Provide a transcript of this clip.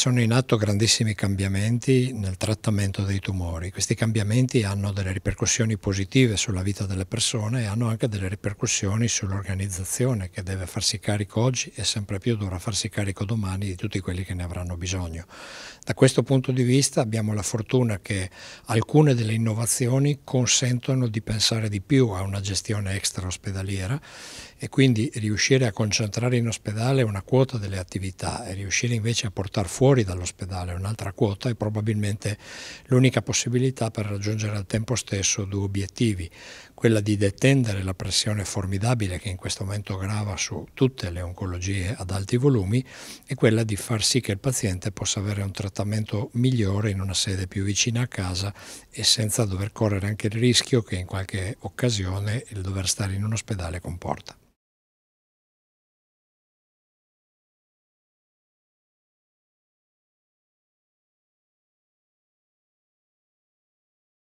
sono in atto grandissimi cambiamenti nel trattamento dei tumori. Questi cambiamenti hanno delle ripercussioni positive sulla vita delle persone e hanno anche delle ripercussioni sull'organizzazione che deve farsi carico oggi e sempre più dovrà farsi carico domani di tutti quelli che ne avranno bisogno. Da questo punto di vista abbiamo la fortuna che alcune delle innovazioni consentono di pensare di più a una gestione extra ospedaliera e quindi riuscire a concentrare in ospedale una quota delle attività e riuscire invece a portare fuori dall'ospedale un'altra quota è probabilmente l'unica possibilità per raggiungere al tempo stesso due obiettivi, quella di detendere la pressione formidabile che in questo momento grava su tutte le oncologie ad alti volumi e quella di far sì che il paziente possa avere un trattamento trattamento migliore in una sede più vicina a casa e senza dover correre anche il rischio che in qualche occasione il dover stare in un ospedale comporta.